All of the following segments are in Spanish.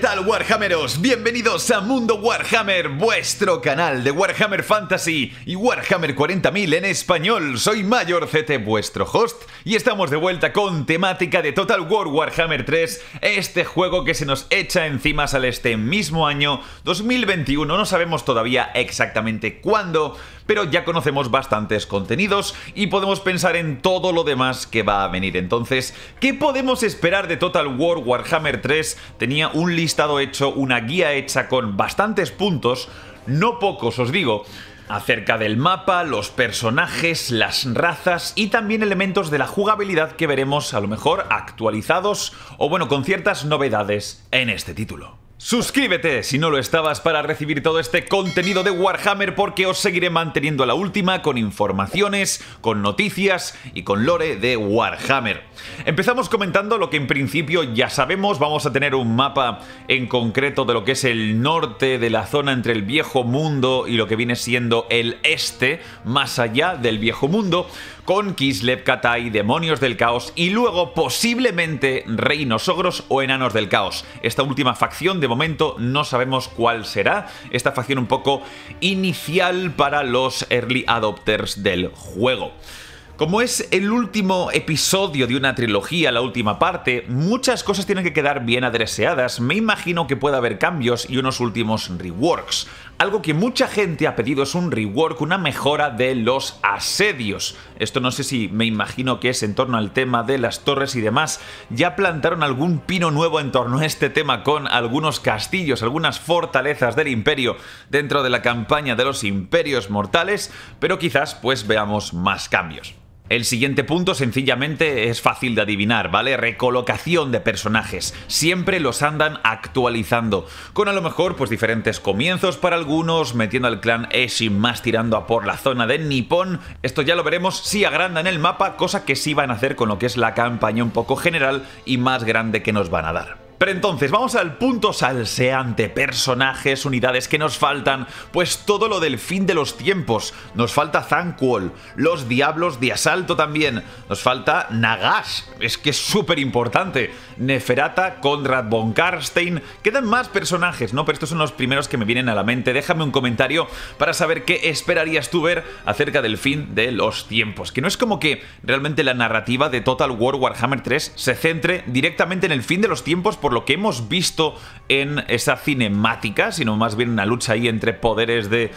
¿Qué tal Warhammeros? Bienvenidos a Mundo Warhammer, vuestro canal de Warhammer Fantasy y Warhammer 40.000 en español. Soy Mayor CT, vuestro host, y estamos de vuelta con temática de Total War Warhammer 3, este juego que se nos echa encima al este mismo año, 2021, no sabemos todavía exactamente cuándo, pero ya conocemos bastantes contenidos y podemos pensar en todo lo demás que va a venir. Entonces, ¿qué podemos esperar de Total War Warhammer 3? Tenía un listado hecho, una guía hecha con bastantes puntos, no pocos os digo, acerca del mapa, los personajes, las razas y también elementos de la jugabilidad que veremos a lo mejor actualizados o bueno, con ciertas novedades en este título. Suscríbete si no lo estabas para recibir todo este contenido de Warhammer porque os seguiré manteniendo a la última con informaciones, con noticias y con lore de Warhammer. Empezamos comentando lo que en principio ya sabemos, vamos a tener un mapa en concreto de lo que es el norte de la zona entre el viejo mundo y lo que viene siendo el este, más allá del viejo mundo, con Kislev, Katai, demonios del caos y luego posiblemente reinos ogros o enanos del caos. Esta última facción de momento no sabemos cuál será esta facción un poco inicial para los early adopters del juego. Como es el último episodio de una trilogía, la última parte, muchas cosas tienen que quedar bien adreseadas. Me imagino que pueda haber cambios y unos últimos reworks. Algo que mucha gente ha pedido es un rework, una mejora de los asedios. Esto no sé si me imagino que es en torno al tema de las torres y demás. Ya plantaron algún pino nuevo en torno a este tema con algunos castillos, algunas fortalezas del imperio dentro de la campaña de los imperios mortales, pero quizás pues veamos más cambios. El siguiente punto sencillamente es fácil de adivinar, ¿vale? Recolocación de personajes. Siempre los andan actualizando, con a lo mejor pues diferentes comienzos para algunos, metiendo al clan Eshin más tirando a por la zona de Nippon. Esto ya lo veremos si agrandan el mapa, cosa que sí van a hacer con lo que es la campaña un poco general y más grande que nos van a dar. Pero entonces, vamos al punto salseante, personajes, unidades que nos faltan, pues todo lo del fin de los tiempos. Nos falta Zanquol, los diablos de asalto también, nos falta Nagash, es que es súper importante, Neferata, Conrad von Karstein, quedan más personajes, ¿no? Pero estos son los primeros que me vienen a la mente. Déjame un comentario para saber qué esperarías tú ver acerca del fin de los tiempos, que no es como que realmente la narrativa de Total War Warhammer 3 se centre directamente en el fin de los tiempos, lo que hemos visto en esa cinemática, sino más bien una lucha ahí entre poderes del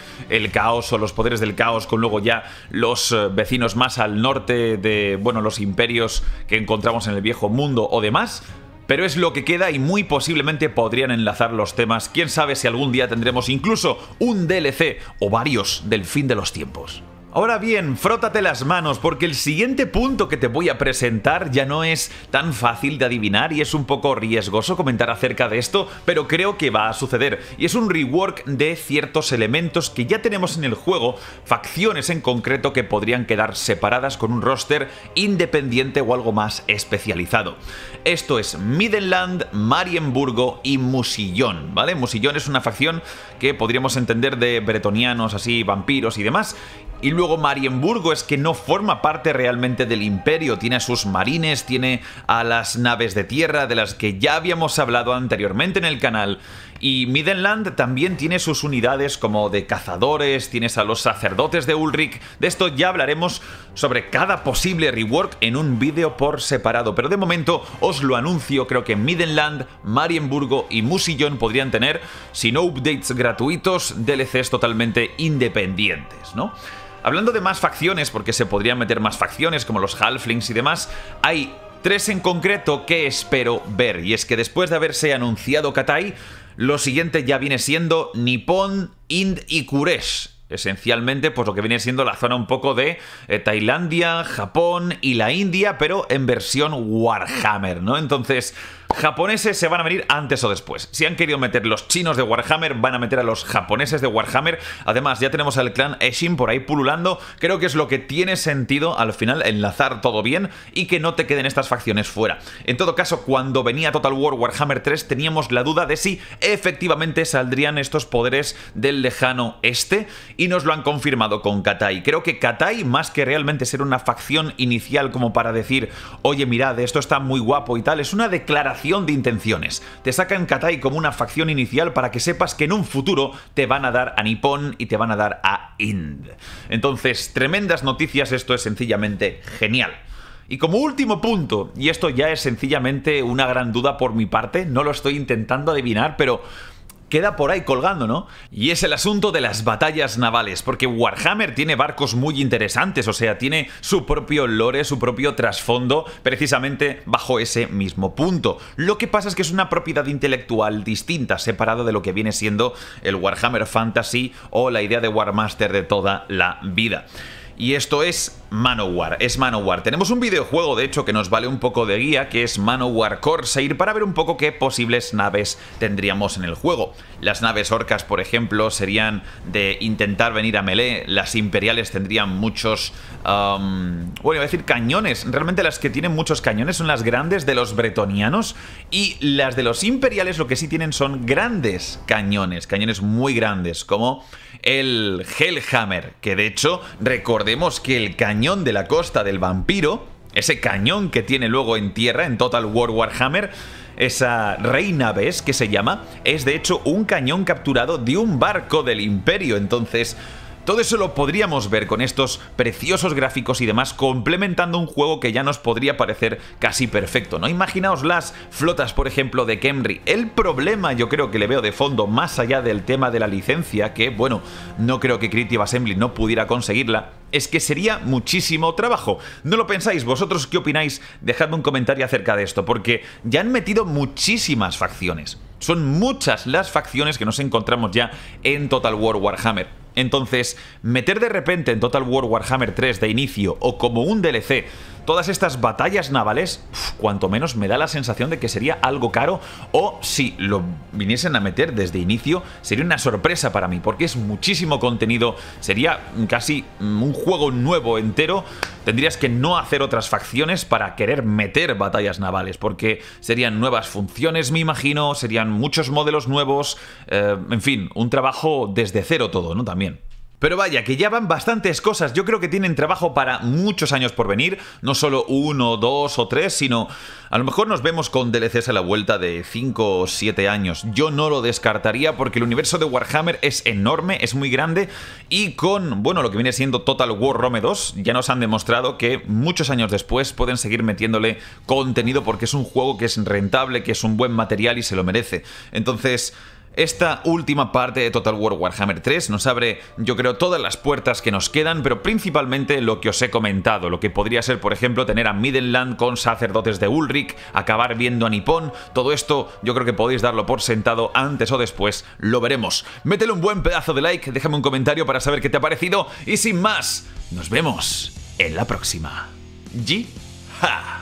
caos o los poderes del caos con luego ya los eh, vecinos más al norte de, bueno, los imperios que encontramos en el viejo mundo o demás pero es lo que queda y muy posiblemente podrían enlazar los temas. Quién sabe si algún día tendremos incluso un DLC o varios del fin de los tiempos. Ahora bien, frótate las manos porque el siguiente punto que te voy a presentar ya no es tan fácil de adivinar y es un poco riesgoso comentar acerca de esto, pero creo que va a suceder. Y es un rework de ciertos elementos que ya tenemos en el juego, facciones en concreto que podrían quedar separadas con un roster independiente o algo más especializado. Esto es Midland, Marienburgo y Musillón, ¿vale? Musillón es una facción que podríamos entender de bretonianos, así, vampiros y demás. Y Luego Marienburgo es que no forma parte realmente del imperio, tiene a sus marines, tiene a las naves de tierra de las que ya habíamos hablado anteriormente en el canal. Y Midenland también tiene sus unidades como de cazadores, tienes a los sacerdotes de Ulrich. De esto ya hablaremos sobre cada posible rework en un vídeo por separado. Pero de momento os lo anuncio, creo que Midenland, Marienburgo y Musillon podrían tener, si no updates gratuitos, DLCs totalmente independientes, ¿no? Hablando de más facciones, porque se podrían meter más facciones como los Halflings y demás, hay tres en concreto que espero ver, y es que después de haberse anunciado Katai, lo siguiente ya viene siendo Nippon, Ind y Kuresh. Esencialmente, pues lo que viene siendo la zona un poco de eh, Tailandia, Japón y la India, pero en versión Warhammer, ¿no? Entonces, japoneses se van a venir antes o después. Si han querido meter los chinos de Warhammer, van a meter a los japoneses de Warhammer. Además, ya tenemos al clan Eshin por ahí pululando. Creo que es lo que tiene sentido al final enlazar todo bien y que no te queden estas facciones fuera. En todo caso, cuando venía Total War Warhammer 3 teníamos la duda de si efectivamente saldrían estos poderes del lejano este y nos lo han confirmado con Katai. Creo que Katai, más que realmente ser una facción inicial como para decir, oye mirad, esto está muy guapo y tal, es una declaración de intenciones. Te sacan Katai como una facción inicial para que sepas que en un futuro te van a dar a Nippon y te van a dar a Ind. Entonces, tremendas noticias, esto es sencillamente genial. Y como último punto, y esto ya es sencillamente una gran duda por mi parte, no lo estoy intentando adivinar, pero queda por ahí colgando, ¿no? Y es el asunto de las batallas navales, porque Warhammer tiene barcos muy interesantes, o sea, tiene su propio lore, su propio trasfondo, precisamente bajo ese mismo punto. Lo que pasa es que es una propiedad intelectual distinta, separada de lo que viene siendo el Warhammer Fantasy o la idea de Warmaster de toda la vida y esto es Manowar, es Manowar. Tenemos un videojuego, de hecho, que nos vale un poco de guía, que es Manowar Corsair, para ver un poco qué posibles naves tendríamos en el juego. Las naves orcas, por ejemplo, serían de intentar venir a melee, las imperiales tendrían muchos... Um, bueno, iba a decir cañones, realmente las que tienen muchos cañones son las grandes de los bretonianos y las de los imperiales lo que sí tienen son grandes cañones, cañones muy grandes, como el Hellhammer, que de hecho recordamos recordemos que el cañón de la costa del vampiro, ese cañón que tiene luego en tierra en Total War Warhammer, esa reina ves que se llama, es de hecho un cañón capturado de un barco del imperio, entonces todo eso lo podríamos ver con estos preciosos gráficos y demás complementando un juego que ya nos podría parecer casi perfecto, ¿no? Imaginaos las flotas, por ejemplo, de Kemri. El problema yo creo que le veo de fondo, más allá del tema de la licencia, que bueno, no creo que Creative Assembly no pudiera conseguirla, es que sería muchísimo trabajo. ¿No lo pensáis? ¿Vosotros qué opináis? Dejadme un comentario acerca de esto, porque ya han metido muchísimas facciones. Son muchas las facciones que nos encontramos ya en Total War Warhammer. Entonces, meter de repente en Total War Warhammer 3 de inicio o como un DLC todas estas batallas navales, cuanto menos me da la sensación de que sería algo caro o si lo viniesen a meter desde inicio, sería una sorpresa para mí, porque es muchísimo contenido, sería casi mm, un juego nuevo entero, tendrías que no hacer otras facciones para querer meter batallas navales, porque serían nuevas funciones, me imagino, serían muchos modelos nuevos, eh, en fin, un trabajo desde cero todo, ¿no? También. Pero vaya, que ya van bastantes cosas. Yo creo que tienen trabajo para muchos años por venir. No solo uno, dos o tres, sino a lo mejor nos vemos con DLCs a la vuelta de cinco o siete años. Yo no lo descartaría porque el universo de Warhammer es enorme, es muy grande. Y con, bueno, lo que viene siendo Total War Rome 2, ya nos han demostrado que muchos años después pueden seguir metiéndole contenido porque es un juego que es rentable, que es un buen material y se lo merece. Entonces... Esta última parte de Total War Warhammer 3 nos abre, yo creo, todas las puertas que nos quedan, pero principalmente lo que os he comentado, lo que podría ser, por ejemplo, tener a Midland con sacerdotes de Ulrich, acabar viendo a Nippon, todo esto yo creo que podéis darlo por sentado antes o después, lo veremos. Métele un buen pedazo de like, déjame un comentario para saber qué te ha parecido y sin más, nos vemos en la próxima. G.